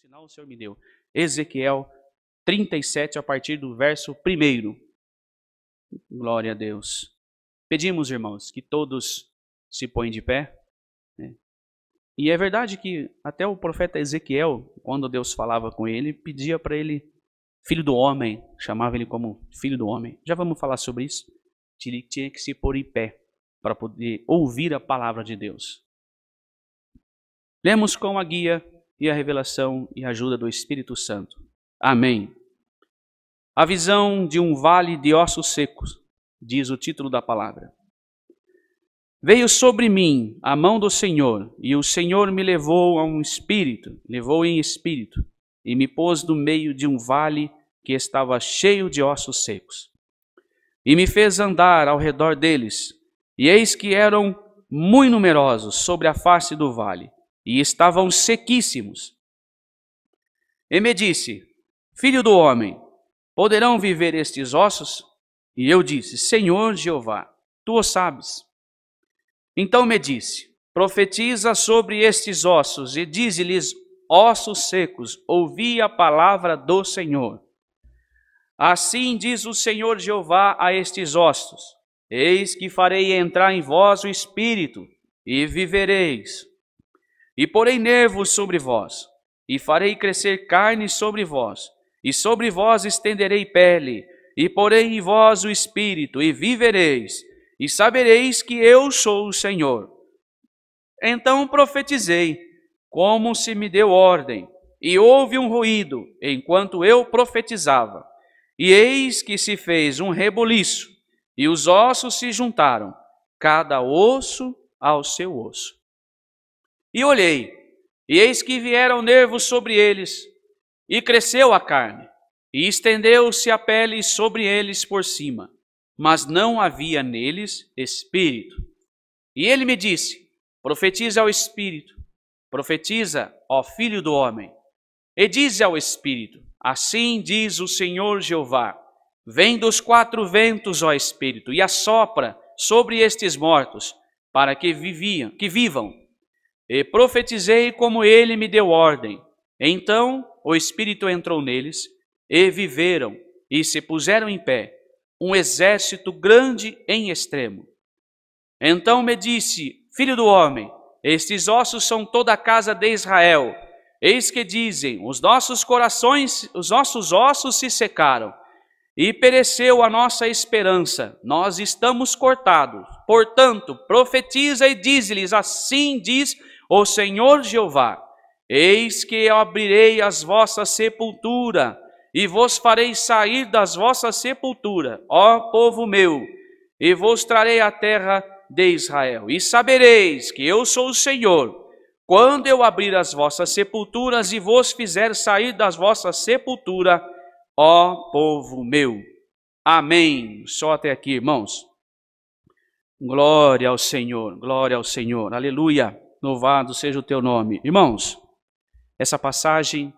sinal o Senhor me deu. Ezequiel 37, a partir do verso 1. Glória a Deus. Pedimos, irmãos, que todos se põem de pé. Né? E é verdade que até o profeta Ezequiel, quando Deus falava com ele, pedia para ele, filho do homem, chamava ele como filho do homem. Já vamos falar sobre isso. Ele tinha que se pôr em pé para poder ouvir a palavra de Deus. Lemos com a guia e a revelação e a ajuda do Espírito Santo. Amém. A visão de um vale de ossos secos, diz o título da palavra. Veio sobre mim a mão do Senhor, e o Senhor me levou a um espírito, levou em espírito, e me pôs no meio de um vale que estava cheio de ossos secos. E me fez andar ao redor deles, e eis que eram muito numerosos sobre a face do vale, e estavam sequíssimos. E me disse: Filho do homem, poderão viver estes ossos? E eu disse: Senhor Jeová, tu o sabes. Então me disse: Profetiza sobre estes ossos e dize-lhes: Ossos secos, ouvi a palavra do Senhor. Assim diz o Senhor Jeová a estes ossos: Eis que farei entrar em vós o espírito, e vivereis. E porei nervos sobre vós, e farei crescer carne sobre vós, e sobre vós estenderei pele, e porei em vós o espírito, e vivereis, e sabereis que eu sou o Senhor. Então profetizei, como se me deu ordem, e houve um ruído, enquanto eu profetizava. E eis que se fez um reboliço, e os ossos se juntaram, cada osso ao seu osso. E olhei, e eis que vieram nervos sobre eles, e cresceu a carne, e estendeu-se a pele sobre eles por cima, mas não havia neles espírito. E ele me disse: Profetiza ao espírito, profetiza ao filho do homem, e diz ao espírito: Assim diz o Senhor Jeová: Vem dos quatro ventos, ó espírito, e assopra sobre estes mortos, para que viviam, que vivam. E profetizei como ele me deu ordem. Então o Espírito entrou neles, e viveram, e se puseram em pé, um exército grande em extremo. Então me disse, filho do homem, estes ossos são toda a casa de Israel. Eis que dizem, os nossos corações, os nossos ossos se secaram, e pereceu a nossa esperança, nós estamos cortados. Portanto, profetiza e diz-lhes, assim diz o Senhor Jeová, eis que eu abrirei as vossas sepulturas e vos farei sair das vossas sepulturas, ó povo meu, e vos trarei a terra de Israel. E sabereis que eu sou o Senhor, quando eu abrir as vossas sepulturas e vos fizer sair das vossas sepulturas, ó povo meu. Amém. Só até aqui, irmãos. Glória ao Senhor, glória ao Senhor, aleluia louvado seja o teu nome. Irmãos, essa passagem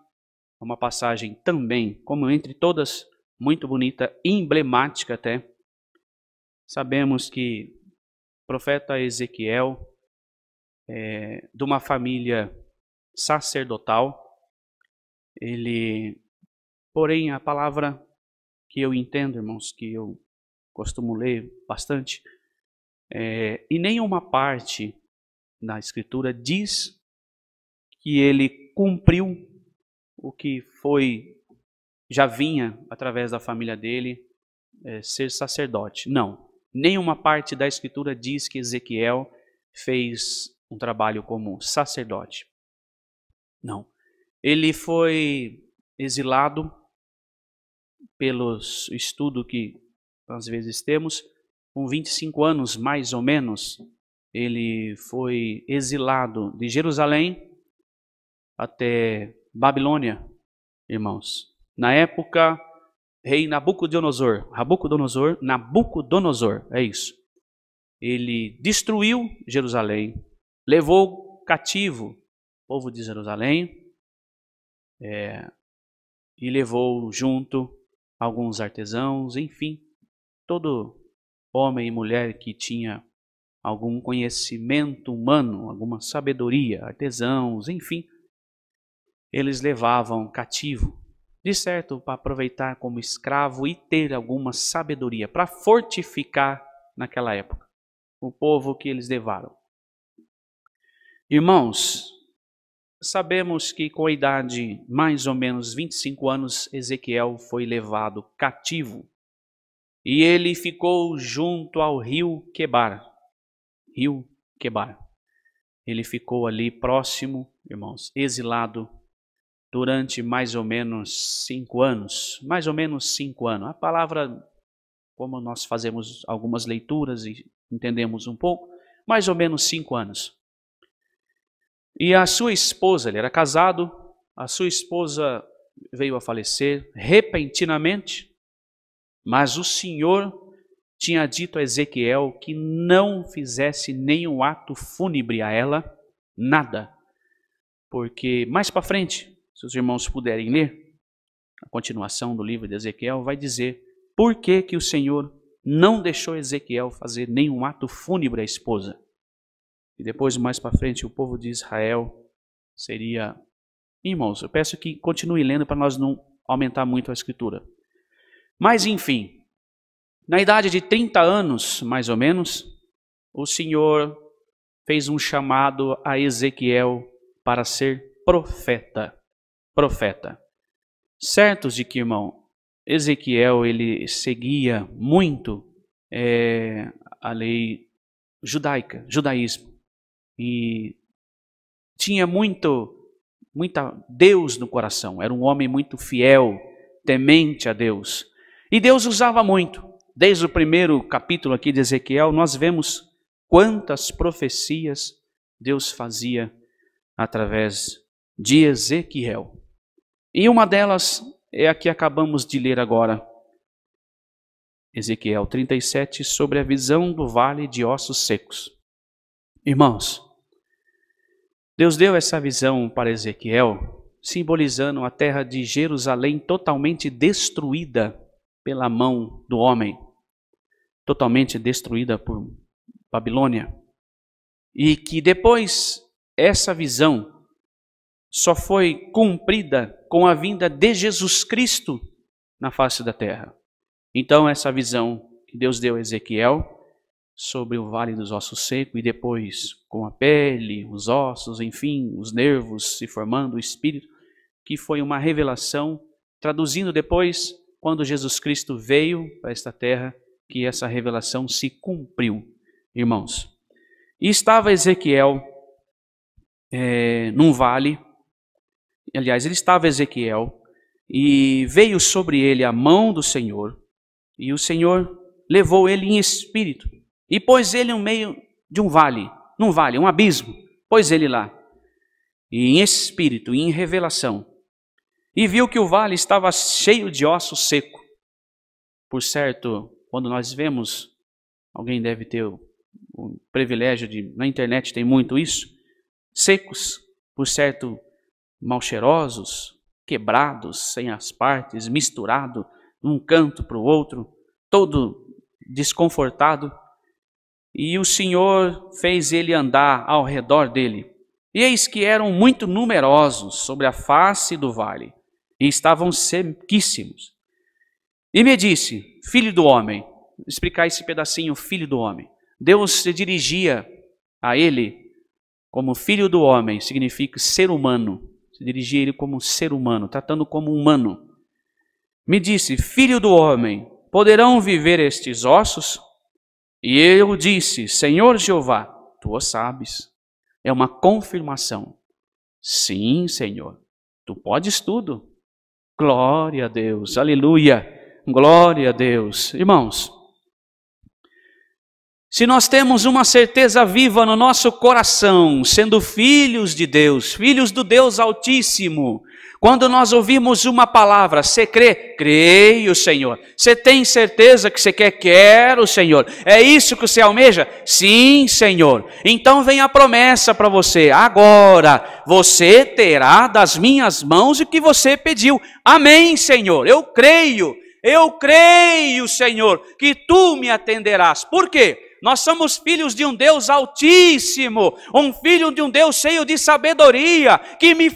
é uma passagem também, como entre todas, muito bonita, emblemática até. Sabemos que o profeta Ezequiel, é, de uma família sacerdotal, ele, porém, a palavra que eu entendo, irmãos, que eu costumo ler bastante, é, e nenhuma parte na Escritura diz que ele cumpriu o que foi já vinha através da família dele é, ser sacerdote. Não, nenhuma parte da Escritura diz que Ezequiel fez um trabalho como sacerdote. Não, ele foi exilado pelos estudo que às vezes temos, com 25 anos mais ou menos, ele foi exilado de Jerusalém até Babilônia, irmãos. Na época, rei Nabucodonosor, Nabucodonosor, Nabucodonosor, é isso. Ele destruiu Jerusalém, levou cativo o povo de Jerusalém é, e levou junto alguns artesãos, enfim, todo homem e mulher que tinha algum conhecimento humano, alguma sabedoria, artesãos, enfim, eles levavam cativo, de certo para aproveitar como escravo e ter alguma sabedoria para fortificar naquela época o povo que eles levaram. Irmãos, sabemos que com a idade mais ou menos 25 anos, Ezequiel foi levado cativo e ele ficou junto ao rio Quebar rio Quebar. Ele ficou ali próximo, irmãos, exilado durante mais ou menos cinco anos. Mais ou menos cinco anos. A palavra, como nós fazemos algumas leituras e entendemos um pouco, mais ou menos cinco anos. E a sua esposa, ele era casado, a sua esposa veio a falecer repentinamente, mas o Senhor tinha dito a Ezequiel que não fizesse nenhum ato fúnebre a ela, nada. Porque mais para frente, se os irmãos puderem ler, a continuação do livro de Ezequiel vai dizer por que, que o Senhor não deixou Ezequiel fazer nenhum ato fúnebre à esposa. E depois, mais para frente, o povo de Israel seria. Irmãos, eu peço que continue lendo para nós não aumentar muito a escritura. Mas, enfim, na idade de 30 anos, mais ou menos, o Senhor fez um chamado a Ezequiel para ser profeta. Profeta. Certos de que, irmão, Ezequiel ele seguia muito é, a lei judaica, judaísmo, e tinha muito, muita Deus no coração. Era um homem muito fiel, temente a Deus, e Deus usava muito. Desde o primeiro capítulo aqui de Ezequiel, nós vemos quantas profecias Deus fazia através de Ezequiel. E uma delas é a que acabamos de ler agora. Ezequiel 37, sobre a visão do vale de ossos secos. Irmãos, Deus deu essa visão para Ezequiel, simbolizando a terra de Jerusalém totalmente destruída pela mão do homem totalmente destruída por Babilônia. E que depois essa visão só foi cumprida com a vinda de Jesus Cristo na face da terra. Então, essa visão que Deus deu a Ezequiel sobre o vale dos ossos seco e depois com a pele, os ossos, enfim, os nervos se formando, o espírito, que foi uma revelação, traduzindo depois, quando Jesus Cristo veio para esta terra, que essa revelação se cumpriu, irmãos. E estava Ezequiel é, num vale, aliás, ele estava Ezequiel, e veio sobre ele a mão do Senhor, e o Senhor levou ele em espírito, e pôs ele no meio de um vale, num vale, um abismo, pôs ele lá, e em espírito, e em revelação, e viu que o vale estava cheio de osso seco. Por certo, quando nós vemos, alguém deve ter o, o privilégio de, na internet tem muito isso, secos, por certo, mal cheirosos, quebrados, sem as partes, misturado, num canto para o outro, todo desconfortado. E o Senhor fez ele andar ao redor dele. E eis que eram muito numerosos sobre a face do vale, e estavam sequíssimos. E me disse, filho do homem, explicar esse pedacinho, filho do homem. Deus se dirigia a ele como filho do homem, significa ser humano. Se dirigia a ele como ser humano, tratando como humano. Me disse, filho do homem, poderão viver estes ossos? E eu disse, Senhor Jeová, tu o sabes. É uma confirmação. Sim, Senhor, tu podes tudo. Glória a Deus, aleluia. Glória a Deus. Irmãos, se nós temos uma certeza viva no nosso coração, sendo filhos de Deus, filhos do Deus Altíssimo, quando nós ouvirmos uma palavra, você crê? Creio, Senhor. Você tem certeza que você quer? Quero, Senhor. É isso que você almeja? Sim, Senhor. Então vem a promessa para você. Agora, você terá das minhas mãos o que você pediu. Amém, Senhor. Eu creio. Eu creio, Senhor, que tu me atenderás. Por quê? Nós somos filhos de um Deus Altíssimo, um filho de um Deus cheio de sabedoria, que me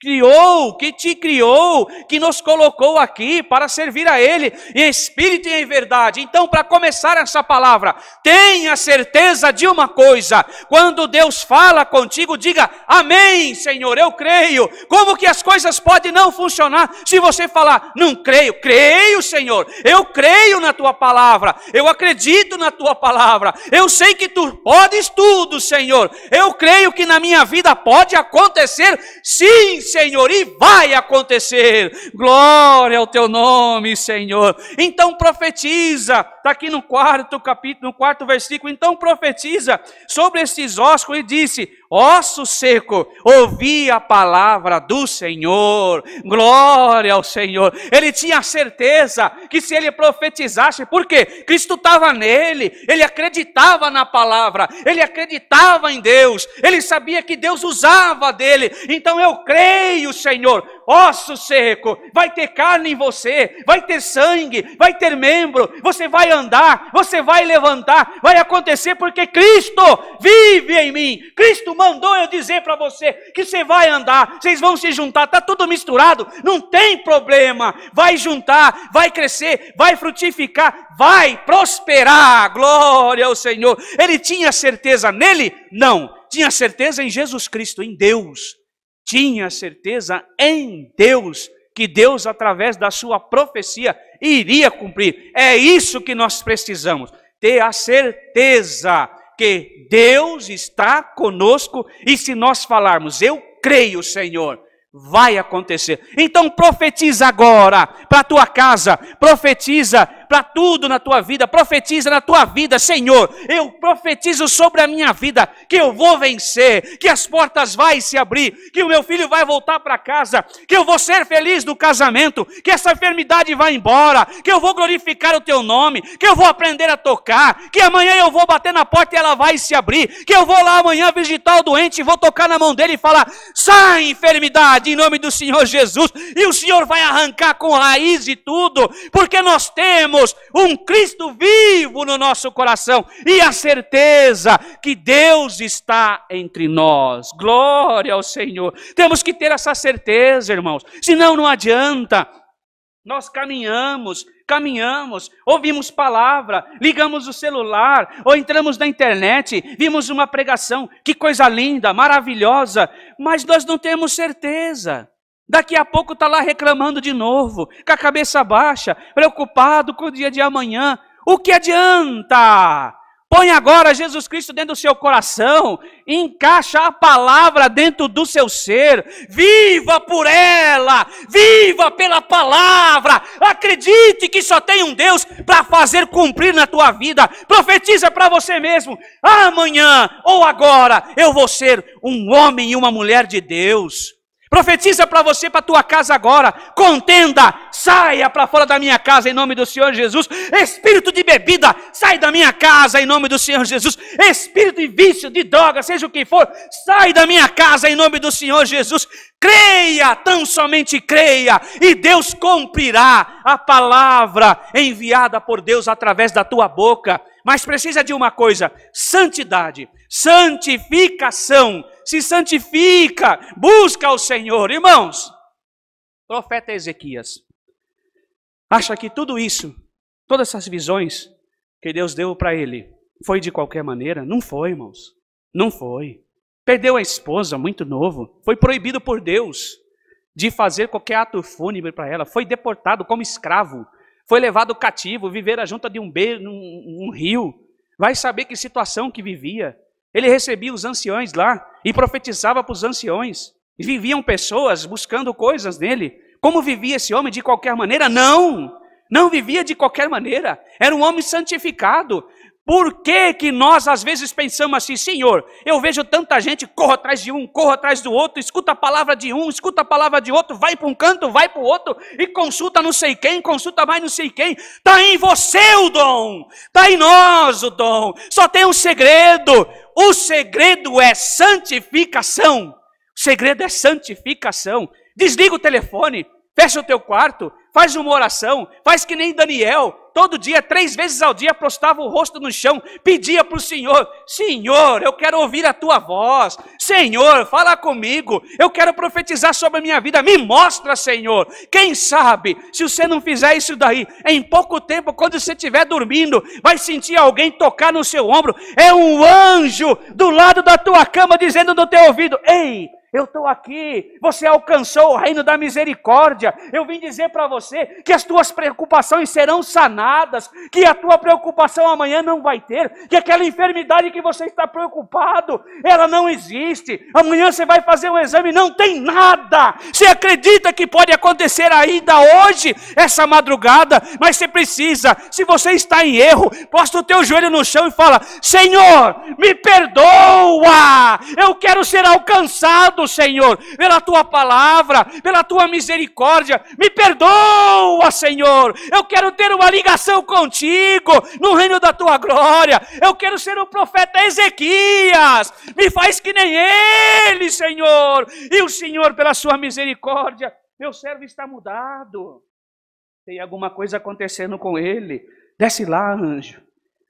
criou, que te criou, que nos colocou aqui para servir a Ele, em espírito e em verdade. Então, para começar essa palavra, tenha certeza de uma coisa: quando Deus fala contigo, diga Amém, Senhor, eu creio. Como que as coisas podem não funcionar se você falar, não creio? Creio, Senhor, eu creio na Tua palavra, eu acredito na Tua palavra, eu sei que Tu podes tudo, Senhor, eu creio que na minha vida pode acontecer, sim, Senhor, e vai acontecer. Glória ao teu nome, Senhor. Então profetiza Está aqui no quarto capítulo, no quarto versículo. Então profetiza sobre esses ossos e disse: Osso seco, ouvi a palavra do Senhor. Glória ao Senhor. Ele tinha certeza que se ele profetizasse, porque Cristo estava nele, ele acreditava na palavra, ele acreditava em Deus, ele sabia que Deus usava dele. Então eu creio, Senhor, osso seco, vai ter carne em você, vai ter sangue, vai ter membro, você vai andar, você vai levantar, vai acontecer porque Cristo vive em mim. Cristo mandou eu dizer para você que você vai andar, vocês vão se juntar, está tudo misturado, não tem problema, vai juntar, vai crescer, vai frutificar, vai prosperar. Glória ao Senhor. Ele tinha certeza nele? Não. Tinha certeza em Jesus Cristo, em Deus tinha certeza em Deus que Deus, através da sua profecia, iria cumprir. É isso que nós precisamos: ter a certeza que Deus está conosco e se nós falarmos, eu creio, Senhor, vai acontecer. Então profetiza agora para a tua casa, profetiza para tudo na tua vida, profetiza na tua vida, Senhor. Eu profetizo sobre a minha vida que eu vou vencer, que as portas vão se abrir, que o meu filho vai voltar para casa, que eu vou ser feliz no casamento, que essa enfermidade vai embora, que eu vou glorificar o teu nome, que eu vou aprender a tocar, que amanhã eu vou bater na porta e ela vai se abrir, que eu vou lá amanhã visitar o doente e vou tocar na mão dele e falar: sai, enfermidade, em nome do Senhor Jesus, e o Senhor vai arrancar com raiz e tudo, porque nós temos temos um Cristo vivo no nosso coração e a certeza que Deus está entre nós. Glória ao Senhor. Temos que ter essa certeza, irmãos. Senão não adianta. Nós caminhamos, caminhamos, ouvimos palavra, ligamos o celular ou entramos na internet, vimos uma pregação, que coisa linda, maravilhosa, mas nós não temos certeza. Daqui a pouco está lá reclamando de novo, com a cabeça baixa, preocupado com o dia de amanhã. O que adianta? Põe agora Jesus Cristo dentro do seu coração, encaixa a palavra dentro do seu ser, viva por ela, viva pela palavra, acredite que só tem um Deus para fazer cumprir na tua vida, profetiza para você mesmo: amanhã ou agora eu vou ser um homem e uma mulher de Deus. Profetiza para você, para tua casa agora. Contenda, saia para fora da minha casa em nome do Senhor Jesus. Espírito de bebida, sai da minha casa em nome do Senhor Jesus. Espírito de vício, de droga, seja o que for, sai da minha casa em nome do Senhor Jesus. Creia, tão somente creia, e Deus cumprirá a palavra enviada por Deus através da tua boca. Mas precisa de uma coisa: santidade, santificação se santifica, busca o Senhor. Irmãos, profeta Ezequias acha que tudo isso, todas essas visões que Deus deu para ele, foi de qualquer maneira? Não foi, irmãos. Não foi. Perdeu a esposa muito novo, foi proibido por Deus de fazer qualquer ato fúnebre para ela, foi deportado como escravo, foi levado cativo, vivera junto de um, be um rio. Vai saber que situação que vivia. Ele recebia os anciões lá e profetizava para os anciões. E viviam pessoas buscando coisas nele. Como vivia esse homem de qualquer maneira? Não! Não vivia de qualquer maneira. Era um homem santificado. Por que, que nós às vezes pensamos assim, Senhor, eu vejo tanta gente, corro atrás de um, corro atrás do outro, escuta a palavra de um, escuta a palavra de outro, vai para um canto, vai para o outro, e consulta não sei quem, consulta mais não sei quem. Está em você o dom, está em nós o dom. Só tem um segredo: o segredo é santificação. O segredo é santificação. Desliga o telefone, fecha o teu quarto, faz uma oração, faz que nem Daniel, todo dia, três vezes ao dia, prostava o rosto no chão, pedia para o Senhor: Senhor, eu quero ouvir a tua voz. Senhor, fala comigo. Eu quero profetizar sobre a minha vida. Me mostra, Senhor. Quem sabe, se você não fizer isso daí, em pouco tempo, quando você estiver dormindo, vai sentir alguém tocar no seu ombro. É um anjo do lado da tua cama dizendo no teu ouvido: Ei, eu estou aqui, você alcançou o reino da misericórdia. Eu vim dizer para você que as tuas preocupações serão sanadas, que a tua preocupação amanhã não vai ter, que aquela enfermidade que você está preocupado, ela não existe. Amanhã você vai fazer um exame, não tem nada. Você acredita que pode acontecer ainda hoje, essa madrugada, mas você precisa, se você está em erro, posta o teu joelho no chão e fala: Senhor, me perdoa, eu quero ser alcançado pelo Senhor, pela tua palavra, pela tua misericórdia. Me perdoa, Senhor. Eu quero ter uma ligação contigo no reino da tua glória. Eu quero ser o profeta Ezequias. Me faz que nem ele, Senhor. E o Senhor, pela sua misericórdia, meu servo está mudado. Tem alguma coisa acontecendo com ele. Desce lá, anjo.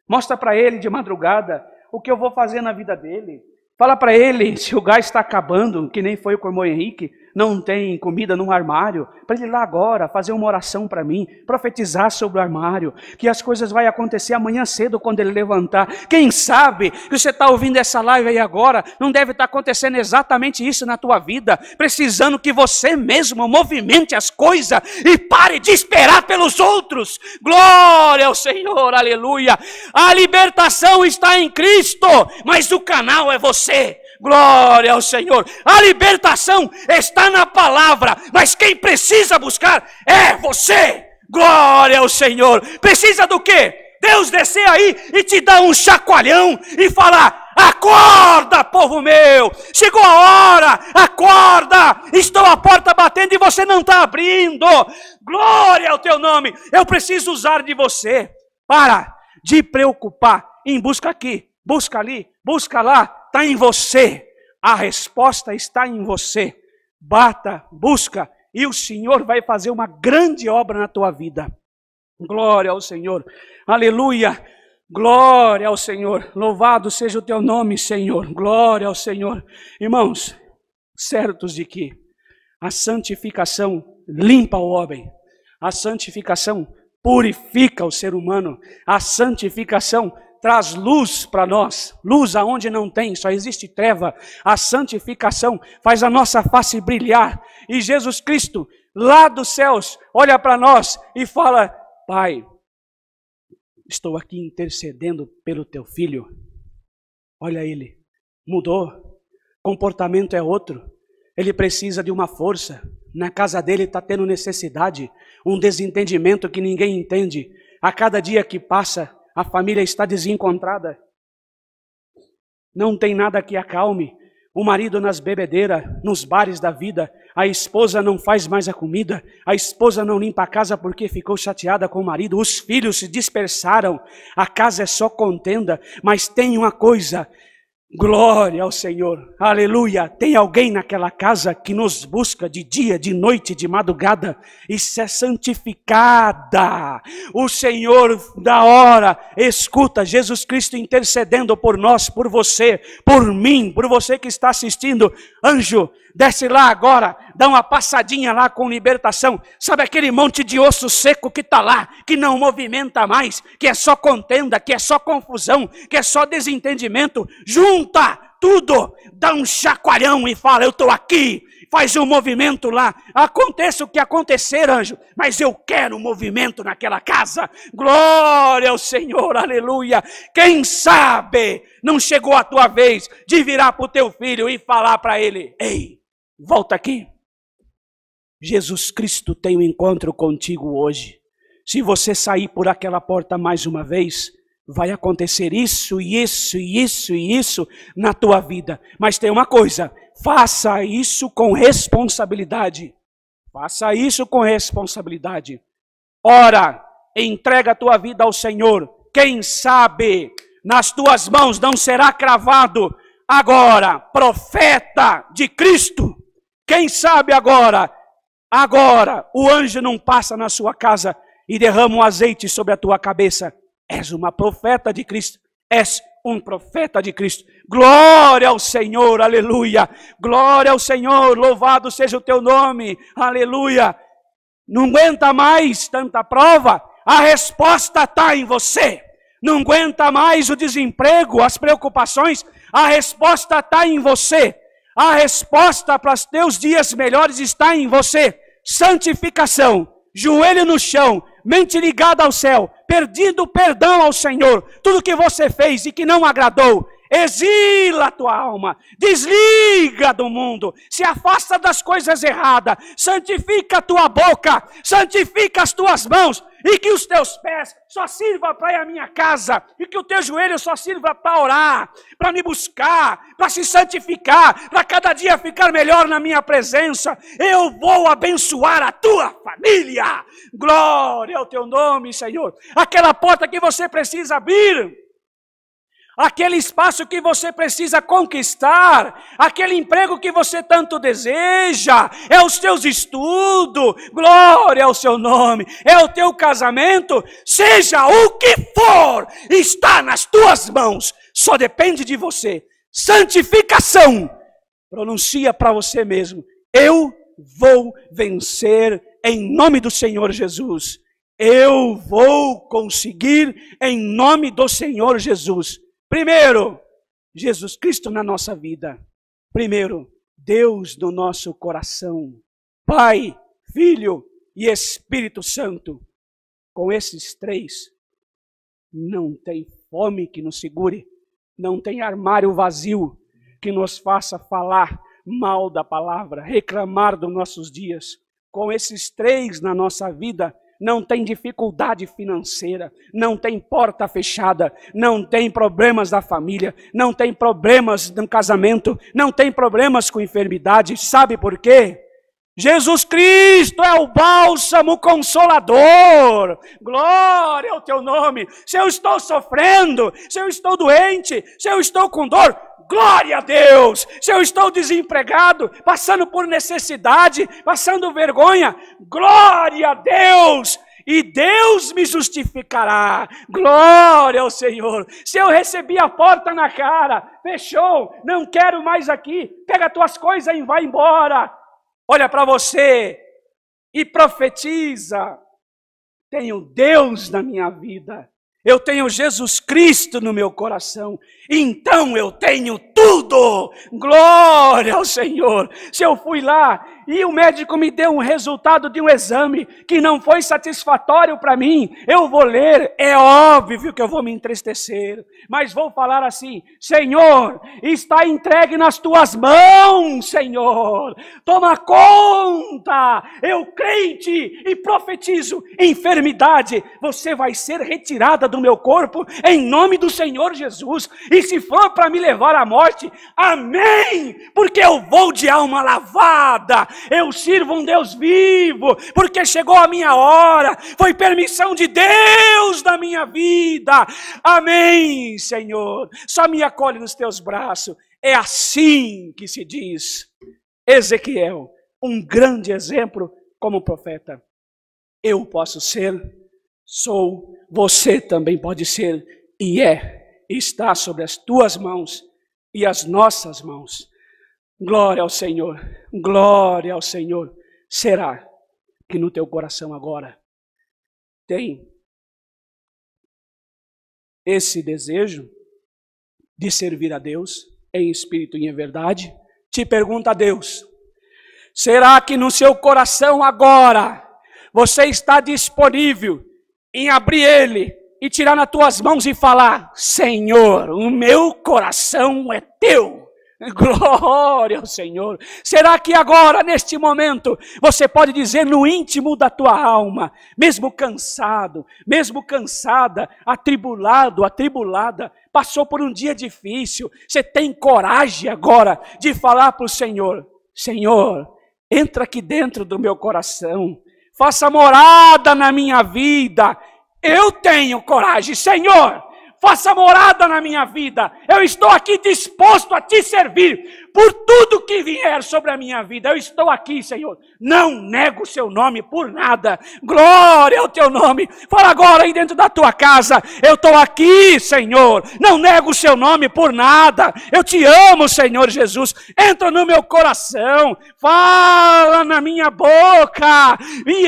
Mostra para ele de madrugada o que eu vou fazer na vida dele. Fala para ele se o gás está acabando, que nem foi com o irmão Henrique não tem comida no armário, para ele ir lá agora fazer uma oração para mim, profetizar sobre o armário, que as coisas vão acontecer amanhã cedo quando ele levantar. Quem sabe que você está ouvindo essa live aí agora, não deve estar tá acontecendo exatamente isso na tua vida, precisando que você mesmo movimente as coisas e pare de esperar pelos outros. Glória ao Senhor, aleluia. A libertação está em Cristo, mas o canal é você. Glória ao Senhor. A libertação está na palavra, mas quem precisa buscar é você. Glória ao Senhor. Precisa do quê? Deus descer aí e te dar um chacoalhão e falar: acorda, povo meu, chegou a hora, acorda, estou à porta batendo e você não está abrindo. Glória ao teu nome, eu preciso usar de você. Para de preocupar em busca aqui, busca ali, busca lá, está em você. A resposta está em você. Bata, busca, e o Senhor vai fazer uma grande obra na tua vida. Glória ao Senhor. Aleluia. Glória ao Senhor. Louvado seja o teu nome, Senhor. Glória ao Senhor. Irmãos, certos de que a santificação limpa o homem, a santificação purifica o ser humano, a santificação traz luz para nós, luz aonde não tem, só existe treva. A santificação faz a nossa face brilhar. E Jesus Cristo, lá dos céus, olha para nós e fala: Pai, estou aqui intercedendo pelo teu filho. Olha ele, mudou, comportamento é outro. Ele precisa de uma força. Na casa dele está tendo necessidade, um desentendimento que ninguém entende. A cada dia que passa, a família está desencontrada, não tem nada que acalme, o marido nas bebedeiras, nos bares da vida, a esposa não faz mais a comida, a esposa não limpa a casa porque ficou chateada com o marido, os filhos se dispersaram, a casa é só contenda, mas tem uma coisa, Glória ao Senhor, aleluia. Tem alguém naquela casa que nos busca de dia, de noite, de madrugada, se é santificada. O Senhor da hora escuta Jesus Cristo intercedendo por nós, por você, por mim, por você que está assistindo. Anjo, desce lá agora, dá uma passadinha lá com libertação. Sabe aquele monte de osso seco que está lá, que não movimenta mais, que é só contenda, que é só confusão, que é só desentendimento? Junta tudo, dá um chacoalhão e fala: Eu estou aqui. Faz um movimento lá. Aconteça o que acontecer, anjo, mas eu quero um movimento naquela casa. Glória ao Senhor, aleluia. Quem sabe não chegou a tua vez de virar para o teu filho e falar para ele: Ei, volta aqui. Jesus Cristo tem um encontro contigo hoje. Se você sair por aquela porta mais uma vez, vai acontecer isso, isso, isso e isso na tua vida. Mas tem uma coisa: faça isso com responsabilidade. Faça isso com responsabilidade. Ora, entrega a tua vida ao Senhor. Quem sabe nas tuas mãos não será cravado agora, profeta de Cristo. Quem sabe agora Agora o anjo não passa na sua casa e derrama um azeite sobre a tua cabeça. És uma profeta de Cristo. És um profeta de Cristo. Glória ao Senhor, aleluia. Glória ao Senhor, louvado seja o teu nome, aleluia. Não aguenta mais tanta prova, a resposta está em você. Não aguenta mais o desemprego, as preocupações, a resposta está em você. A resposta para os teus dias melhores está em você. Santificação, joelho no chão, mente ligada ao céu, pedindo perdão ao Senhor, tudo que você fez e que não agradou. Exila a tua alma, desliga do mundo, se afasta das coisas erradas, santifica a tua boca, santifica as tuas mãos, e que os teus pés só sirva para ir à minha casa, e que o teu joelho só sirva para orar, para me buscar, para se santificar, para cada dia ficar melhor na minha presença. Eu vou abençoar a tua família. Glória ao teu nome, Senhor. Aquela porta que você precisa abrir aquele espaço que você precisa conquistar, aquele emprego que você tanto deseja, é os teus estudos, glória ao seu nome, é o teu casamento, seja o que for, está nas tuas mãos, só depende de você. Santificação, pronuncia para você mesmo: eu vou vencer em nome do Senhor Jesus. Eu vou conseguir em nome do Senhor Jesus. Primeiro, Jesus Cristo na nossa vida. Primeiro, Deus no nosso coração. Pai, Filho e Espírito Santo. Com esses três, não tem fome que nos segure, não tem armário vazio que nos faça falar mal da palavra, reclamar dos nossos dias. Com esses três na nossa vida, não tem dificuldade financeira, não tem porta fechada, não tem problemas da família, não tem problemas no casamento, não tem problemas com enfermidade. Sabe por quê? Jesus Cristo é o bálsamo consolador. Glória ao teu nome. Se eu estou sofrendo, se eu estou doente, se eu estou com dor, Glória a Deus! Se eu estou desempregado, passando por necessidade, passando vergonha, glória a Deus! E Deus me justificará. Glória ao Senhor. Se eu recebi a porta na cara, fechou, não quero mais aqui, pega tuas coisas e vai embora. Olha para você e profetiza. Tenho Deus na minha vida eu tenho Jesus Cristo no meu coração, então eu tenho tudo. Glória ao Senhor. Se eu fui lá e o médico me deu um resultado de um exame que não foi satisfatório para mim, eu vou ler, é óbvio que eu vou me entristecer, mas vou falar assim: Senhor, está entregue nas tuas mãos, Senhor, toma conta, eu crente e profetizo: enfermidade, você vai ser retirada do meu corpo em nome do Senhor Jesus, e se for para me levar à morte, amém, porque eu vou de alma lavada eu sirvo um Deus vivo, porque chegou a minha hora, foi permissão de Deus da minha vida. Amém, Senhor. Só me acolhe nos teus braços. É assim que se diz Ezequiel, um grande exemplo como profeta. Eu posso ser, sou, você também pode ser, e é, está sobre as tuas mãos e as nossas mãos. Glória ao Senhor, glória ao Senhor. Será que no teu coração agora tem esse desejo de servir a Deus em espírito e em verdade? Te pergunta a Deus: será que no seu coração agora você está disponível em abrir ele e tirar nas tuas mãos e falar: Senhor, o meu coração é teu? Glória ao Senhor. Será que agora, neste momento, você pode dizer no íntimo da tua alma, mesmo cansado, mesmo cansada, atribulado, atribulada, passou por um dia difícil, você tem coragem agora de falar para o Senhor: Senhor, entra aqui dentro do meu coração, faça morada na minha vida. Eu tenho coragem, Senhor faça morada na minha vida. Eu estou aqui disposto a te servir por tudo que vier sobre a minha vida. Eu estou aqui, Senhor. Não nego o seu nome por nada. Glória ao teu nome. Fala agora aí dentro da tua casa. Eu estou aqui, Senhor. Não nego o seu nome por nada. Eu te amo, Senhor Jesus. Entra no meu coração. Fala na minha boca. Me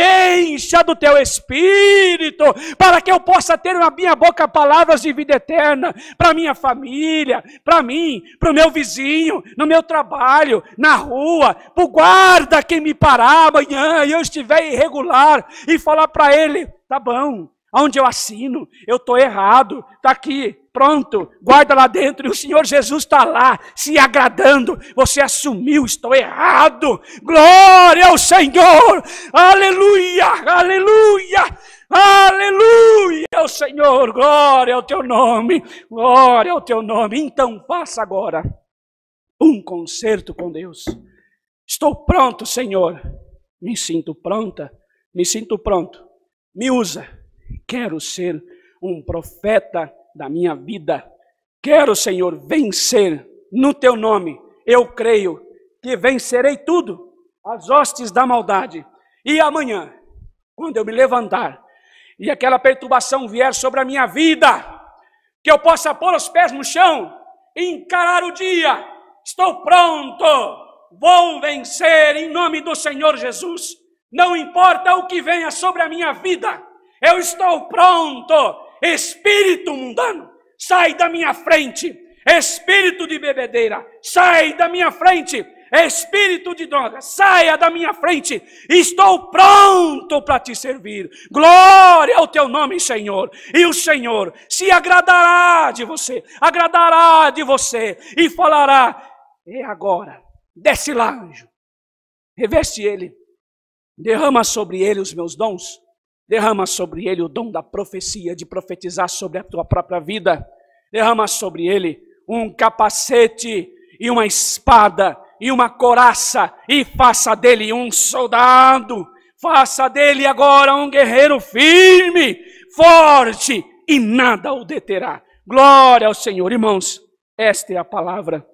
encha do teu espírito. Para que eu possa ter na minha boca palavras de vida eterna. Para minha família. Para mim. Para o meu vizinho. No meu meu trabalho, na rua, para o guarda quem me parar amanhã e eu estiver irregular e falar para ele: tá bom, aonde eu assino, eu estou errado, tá aqui, pronto, guarda lá dentro, e o Senhor Jesus está lá, se agradando, você assumiu, estou errado, glória ao Senhor, aleluia, aleluia, aleluia ao Senhor, glória ao teu nome, glória ao teu nome, então faça agora um concerto com Deus. Estou pronto, Senhor. Me sinto pronta, me sinto pronto. Me usa. Quero ser um profeta da minha vida. Quero, Senhor, vencer no teu nome. Eu creio que vencerei tudo, as hostes da maldade. E amanhã, quando eu me levantar e aquela perturbação vier sobre a minha vida, que eu possa pôr os pés no chão e encarar o dia Estou pronto, vou vencer em nome do Senhor Jesus. Não importa o que venha sobre a minha vida, eu estou pronto. Espírito mundano, sai da minha frente. Espírito de bebedeira, sai da minha frente. Espírito de droga, saia da minha frente. Estou pronto para te servir. Glória ao teu nome, Senhor. E o Senhor se agradará de você, agradará de você e falará: e agora? Desce lá, anjo. Reveste ele. Derrama sobre ele os meus dons. Derrama sobre ele o dom da profecia, de profetizar sobre a tua própria vida. Derrama sobre ele um capacete e uma espada e uma coraça e faça dele um soldado. Faça dele agora um guerreiro firme, forte e nada o deterá. Glória ao Senhor, irmãos. Esta é a palavra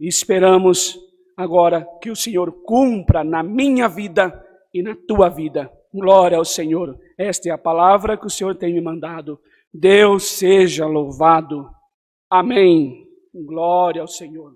e esperamos agora que o Senhor cumpra na minha vida e na tua vida. Glória ao Senhor. Esta é a palavra que o Senhor tem me mandado. Deus seja louvado. Amém. Glória ao Senhor.